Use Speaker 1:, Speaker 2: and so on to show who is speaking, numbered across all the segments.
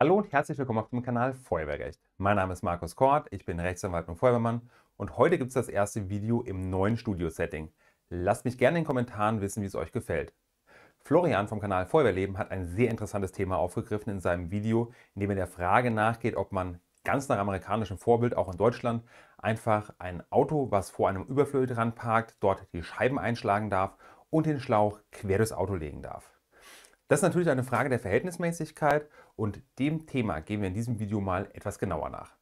Speaker 1: Hallo und herzlich willkommen auf dem Kanal Feuerwehrrecht. Mein Name ist Markus Kort, ich bin Rechtsanwalt und Feuerwehrmann und heute gibt es das erste Video im neuen Studio-Setting. Lasst mich gerne in den Kommentaren wissen, wie es euch gefällt. Florian vom Kanal Feuerwehrleben hat ein sehr interessantes Thema aufgegriffen in seinem Video, in dem er der Frage nachgeht, ob man ganz nach amerikanischem Vorbild auch in Deutschland einfach ein Auto, was vor einem dran parkt, dort die Scheiben einschlagen darf und den Schlauch quer durchs Auto legen darf. Das ist natürlich eine Frage der Verhältnismäßigkeit und dem Thema gehen wir in diesem Video mal etwas genauer nach.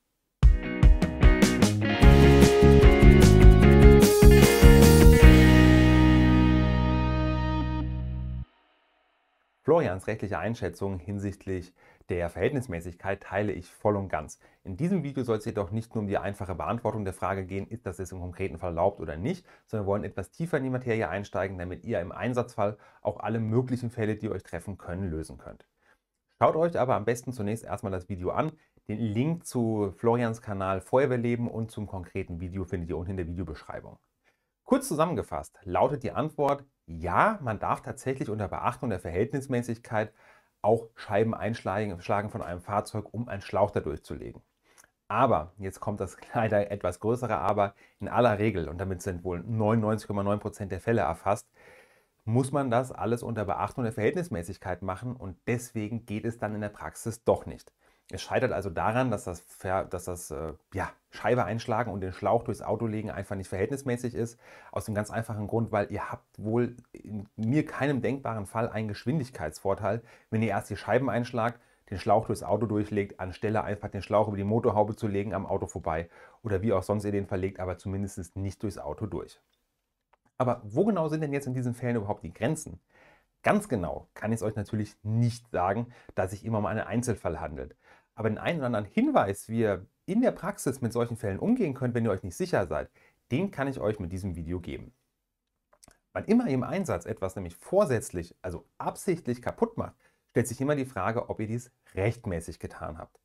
Speaker 1: Florians rechtliche Einschätzung hinsichtlich der Verhältnismäßigkeit teile ich voll und ganz. In diesem Video soll es jedoch nicht nur um die einfache Beantwortung der Frage gehen, ist das jetzt im konkreten Fall erlaubt oder nicht, sondern wir wollen etwas tiefer in die Materie einsteigen, damit ihr im Einsatzfall auch alle möglichen Fälle, die euch treffen können, lösen könnt. Schaut euch aber am besten zunächst erstmal das Video an. Den Link zu Florians Kanal Feuerwehrleben und zum konkreten Video findet ihr unten in der Videobeschreibung. Kurz zusammengefasst lautet die Antwort, ja, man darf tatsächlich unter Beachtung der Verhältnismäßigkeit auch Scheiben einschlagen von einem Fahrzeug, um einen Schlauch dadurch zu legen. Aber, jetzt kommt das leider etwas größere Aber, in aller Regel, und damit sind wohl 99,9% der Fälle erfasst, muss man das alles unter Beachtung der Verhältnismäßigkeit machen und deswegen geht es dann in der Praxis doch nicht. Es scheitert also daran, dass das, dass das äh, ja, Scheibe einschlagen und den Schlauch durchs Auto legen einfach nicht verhältnismäßig ist. Aus dem ganz einfachen Grund, weil ihr habt wohl in mir keinem denkbaren Fall einen Geschwindigkeitsvorteil, wenn ihr erst die Scheiben einschlagt, den Schlauch durchs Auto durchlegt, anstelle einfach den Schlauch über die Motorhaube zu legen am Auto vorbei oder wie auch sonst ihr den verlegt, aber zumindest nicht durchs Auto durch. Aber wo genau sind denn jetzt in diesen Fällen überhaupt die Grenzen? Ganz genau kann ich es euch natürlich nicht sagen, da sich immer um einen Einzelfall handelt. Aber den einen oder anderen Hinweis, wie ihr in der Praxis mit solchen Fällen umgehen könnt, wenn ihr euch nicht sicher seid, den kann ich euch mit diesem Video geben. Wann immer ihr im Einsatz etwas nämlich vorsätzlich, also absichtlich kaputt macht, stellt sich immer die Frage, ob ihr dies rechtmäßig getan habt.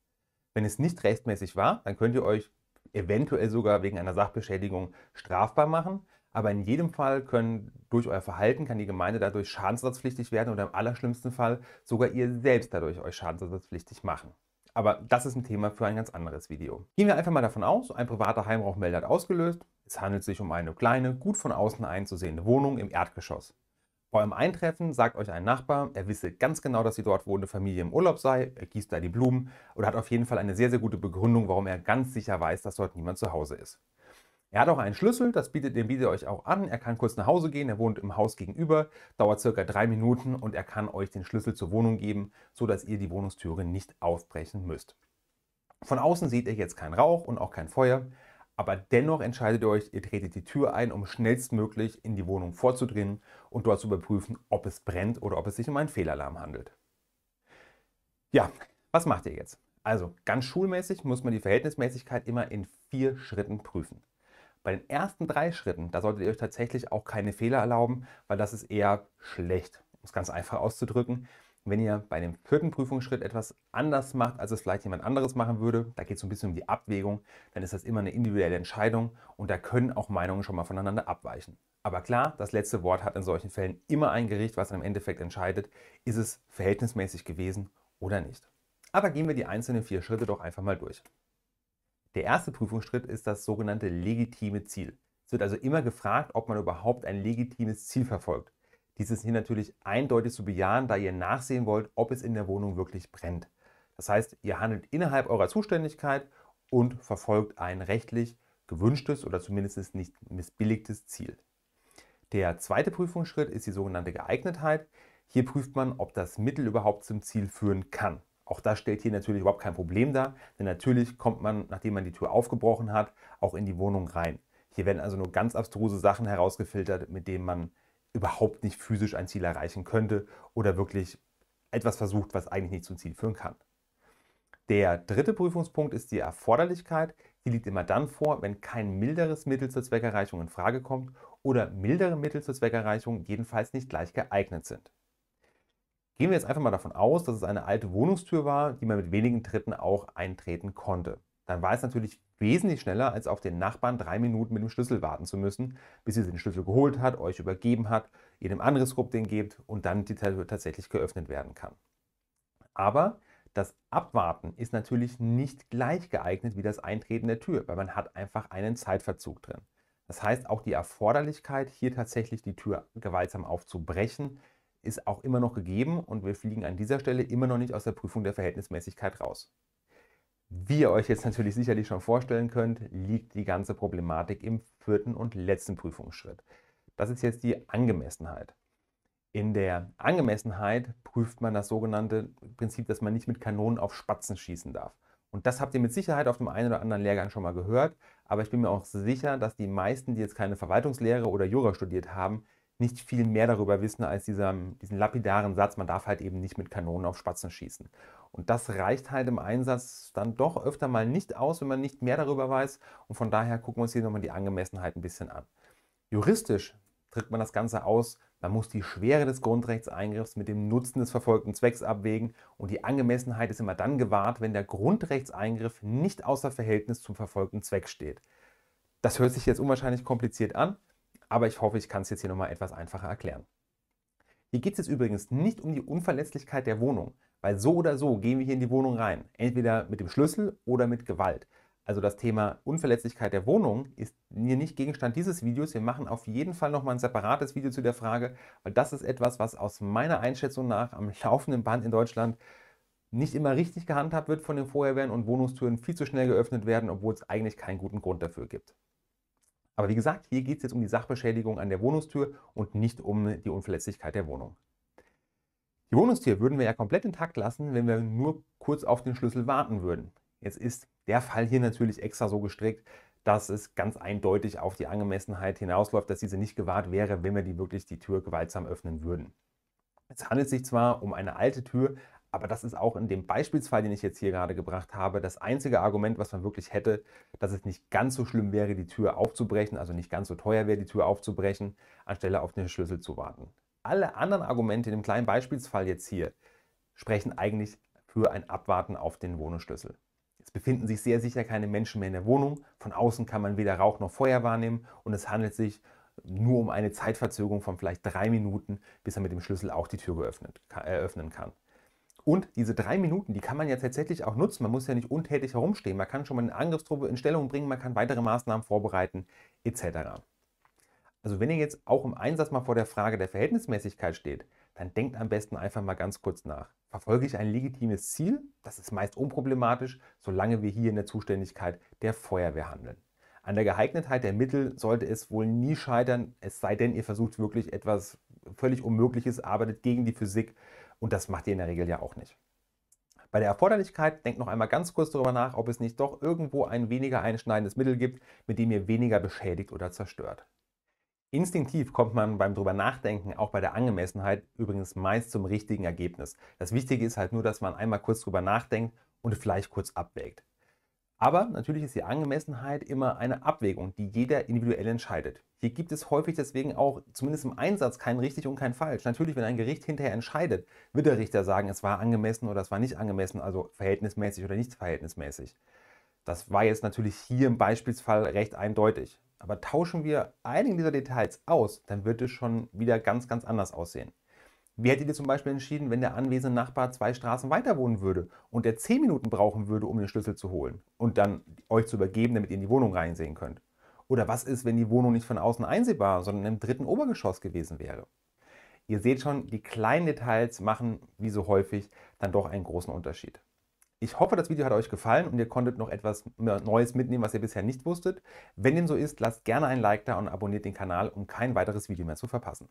Speaker 1: Wenn es nicht rechtmäßig war, dann könnt ihr euch eventuell sogar wegen einer Sachbeschädigung strafbar machen. Aber in jedem Fall können durch euer Verhalten kann die Gemeinde dadurch schadensersatzpflichtig werden oder im allerschlimmsten Fall sogar ihr selbst dadurch euch schadensersatzpflichtig machen. Aber das ist ein Thema für ein ganz anderes Video. Gehen wir einfach mal davon aus, ein privater Heimrauchmelder hat ausgelöst. Es handelt sich um eine kleine, gut von außen einzusehende Wohnung im Erdgeschoss. Bei eurem Eintreffen sagt euch ein Nachbar, er wisse ganz genau, dass die dort wohnende Familie im Urlaub sei, er gießt da die Blumen oder hat auf jeden Fall eine sehr, sehr gute Begründung, warum er ganz sicher weiß, dass dort niemand zu Hause ist. Er hat auch einen Schlüssel, das bietet, den bietet er euch auch an. Er kann kurz nach Hause gehen, er wohnt im Haus gegenüber, dauert circa drei Minuten und er kann euch den Schlüssel zur Wohnung geben, sodass ihr die Wohnungstüre nicht aufbrechen müsst. Von außen seht ihr jetzt keinen Rauch und auch kein Feuer, aber dennoch entscheidet ihr euch, ihr tretet die Tür ein, um schnellstmöglich in die Wohnung vorzudringen und dort zu überprüfen, ob es brennt oder ob es sich um einen Fehlalarm handelt. Ja, was macht ihr jetzt? Also ganz schulmäßig muss man die Verhältnismäßigkeit immer in vier Schritten prüfen. Bei den ersten drei Schritten, da solltet ihr euch tatsächlich auch keine Fehler erlauben, weil das ist eher schlecht, um es ganz einfach auszudrücken. Wenn ihr bei dem vierten Prüfungsschritt etwas anders macht, als es vielleicht jemand anderes machen würde, da geht es so ein bisschen um die Abwägung, dann ist das immer eine individuelle Entscheidung und da können auch Meinungen schon mal voneinander abweichen. Aber klar, das letzte Wort hat in solchen Fällen immer ein Gericht, was im Endeffekt entscheidet, ist es verhältnismäßig gewesen oder nicht. Aber gehen wir die einzelnen vier Schritte doch einfach mal durch. Der erste Prüfungsschritt ist das sogenannte legitime Ziel. Es wird also immer gefragt, ob man überhaupt ein legitimes Ziel verfolgt. Dies ist hier natürlich eindeutig zu bejahen, da ihr nachsehen wollt, ob es in der Wohnung wirklich brennt. Das heißt, ihr handelt innerhalb eurer Zuständigkeit und verfolgt ein rechtlich gewünschtes oder zumindest nicht missbilligtes Ziel. Der zweite Prüfungsschritt ist die sogenannte Geeignetheit. Hier prüft man, ob das Mittel überhaupt zum Ziel führen kann. Auch das stellt hier natürlich überhaupt kein Problem dar, denn natürlich kommt man, nachdem man die Tür aufgebrochen hat, auch in die Wohnung rein. Hier werden also nur ganz abstruse Sachen herausgefiltert, mit denen man überhaupt nicht physisch ein Ziel erreichen könnte oder wirklich etwas versucht, was eigentlich nicht zum Ziel führen kann. Der dritte Prüfungspunkt ist die Erforderlichkeit. Die liegt immer dann vor, wenn kein milderes Mittel zur Zweckerreichung in Frage kommt oder mildere Mittel zur Zweckerreichung jedenfalls nicht gleich geeignet sind. Gehen wir jetzt einfach mal davon aus, dass es eine alte Wohnungstür war, die man mit wenigen Tritten auch eintreten konnte. Dann war es natürlich wesentlich schneller, als auf den Nachbarn drei Minuten mit dem Schlüssel warten zu müssen, bis ihr den Schlüssel geholt hat, euch übergeben hat, ihr dem anderen den gebt und dann die Tür tatsächlich geöffnet werden kann. Aber das Abwarten ist natürlich nicht gleich geeignet wie das Eintreten der Tür, weil man hat einfach einen Zeitverzug drin. Das heißt, auch die Erforderlichkeit, hier tatsächlich die Tür gewaltsam aufzubrechen, ist auch immer noch gegeben und wir fliegen an dieser Stelle immer noch nicht aus der Prüfung der Verhältnismäßigkeit raus. Wie ihr euch jetzt natürlich sicherlich schon vorstellen könnt, liegt die ganze Problematik im vierten und letzten Prüfungsschritt. Das ist jetzt die Angemessenheit. In der Angemessenheit prüft man das sogenannte Prinzip, dass man nicht mit Kanonen auf Spatzen schießen darf. Und das habt ihr mit Sicherheit auf dem einen oder anderen Lehrgang schon mal gehört, aber ich bin mir auch sicher, dass die meisten, die jetzt keine Verwaltungslehre oder Jura studiert haben, nicht viel mehr darüber wissen als dieser, diesen lapidaren Satz, man darf halt eben nicht mit Kanonen auf Spatzen schießen. Und das reicht halt im Einsatz dann doch öfter mal nicht aus, wenn man nicht mehr darüber weiß. Und von daher gucken wir uns hier nochmal die Angemessenheit ein bisschen an. Juristisch drückt man das Ganze aus, man muss die Schwere des Grundrechtseingriffs mit dem Nutzen des verfolgten Zwecks abwägen und die Angemessenheit ist immer dann gewahrt, wenn der Grundrechtseingriff nicht außer Verhältnis zum verfolgten Zweck steht. Das hört sich jetzt unwahrscheinlich kompliziert an, aber ich hoffe, ich kann es jetzt hier nochmal etwas einfacher erklären. Hier geht es jetzt übrigens nicht um die Unverletzlichkeit der Wohnung, weil so oder so gehen wir hier in die Wohnung rein, entweder mit dem Schlüssel oder mit Gewalt. Also das Thema Unverletzlichkeit der Wohnung ist hier nicht Gegenstand dieses Videos. Wir machen auf jeden Fall nochmal ein separates Video zu der Frage, weil das ist etwas, was aus meiner Einschätzung nach am laufenden Band in Deutschland nicht immer richtig gehandhabt wird von den Feuerwehren und Wohnungstüren viel zu schnell geöffnet werden, obwohl es eigentlich keinen guten Grund dafür gibt. Aber wie gesagt, hier geht es jetzt um die Sachbeschädigung an der Wohnungstür und nicht um die Unverletzlichkeit der Wohnung. Die Wohnungstür würden wir ja komplett intakt lassen, wenn wir nur kurz auf den Schlüssel warten würden. Jetzt ist der Fall hier natürlich extra so gestrickt, dass es ganz eindeutig auf die Angemessenheit hinausläuft, dass diese nicht gewahrt wäre, wenn wir die wirklich die Tür gewaltsam öffnen würden. Es handelt sich zwar um eine alte Tür, aber das ist auch in dem Beispielsfall, den ich jetzt hier gerade gebracht habe, das einzige Argument, was man wirklich hätte, dass es nicht ganz so schlimm wäre, die Tür aufzubrechen, also nicht ganz so teuer wäre, die Tür aufzubrechen, anstelle auf den Schlüssel zu warten. Alle anderen Argumente in dem kleinen Beispielsfall jetzt hier sprechen eigentlich für ein Abwarten auf den Wohnungsschlüssel. Es befinden sich sehr sicher keine Menschen mehr in der Wohnung. Von außen kann man weder Rauch noch Feuer wahrnehmen und es handelt sich nur um eine Zeitverzögerung von vielleicht drei Minuten, bis er mit dem Schlüssel auch die Tür geöffnet, eröffnen kann. Und diese drei Minuten, die kann man ja tatsächlich auch nutzen. Man muss ja nicht untätig herumstehen. Man kann schon mal eine Angriffstruppe in Stellung bringen, man kann weitere Maßnahmen vorbereiten, etc. Also wenn ihr jetzt auch im Einsatz mal vor der Frage der Verhältnismäßigkeit steht, dann denkt am besten einfach mal ganz kurz nach. Verfolge ich ein legitimes Ziel? Das ist meist unproblematisch, solange wir hier in der Zuständigkeit der Feuerwehr handeln. An der Geeignetheit der Mittel sollte es wohl nie scheitern, es sei denn, ihr versucht wirklich etwas völlig Unmögliches, arbeitet gegen die Physik, und das macht ihr in der Regel ja auch nicht. Bei der Erforderlichkeit denkt noch einmal ganz kurz darüber nach, ob es nicht doch irgendwo ein weniger einschneidendes Mittel gibt, mit dem ihr weniger beschädigt oder zerstört. Instinktiv kommt man beim drüber nachdenken, auch bei der Angemessenheit, übrigens meist zum richtigen Ergebnis. Das Wichtige ist halt nur, dass man einmal kurz drüber nachdenkt und vielleicht kurz abwägt. Aber natürlich ist die Angemessenheit immer eine Abwägung, die jeder individuell entscheidet. Hier gibt es häufig deswegen auch, zumindest im Einsatz, kein richtig und kein falsch. Natürlich, wenn ein Gericht hinterher entscheidet, wird der Richter sagen, es war angemessen oder es war nicht angemessen, also verhältnismäßig oder nicht verhältnismäßig. Das war jetzt natürlich hier im Beispielsfall recht eindeutig. Aber tauschen wir einige dieser Details aus, dann wird es schon wieder ganz, ganz anders aussehen. Wie hättet ihr zum Beispiel entschieden, wenn der anwesende Nachbar zwei Straßen weiter wohnen würde und der zehn Minuten brauchen würde, um den Schlüssel zu holen und dann euch zu übergeben, damit ihr in die Wohnung reinsehen könnt? Oder was ist, wenn die Wohnung nicht von außen einsehbar, sondern im dritten Obergeschoss gewesen wäre? Ihr seht schon, die kleinen Details machen, wie so häufig, dann doch einen großen Unterschied. Ich hoffe, das Video hat euch gefallen und ihr konntet noch etwas Neues mitnehmen, was ihr bisher nicht wusstet. Wenn dem so ist, lasst gerne ein Like da und abonniert den Kanal, um kein weiteres Video mehr zu verpassen.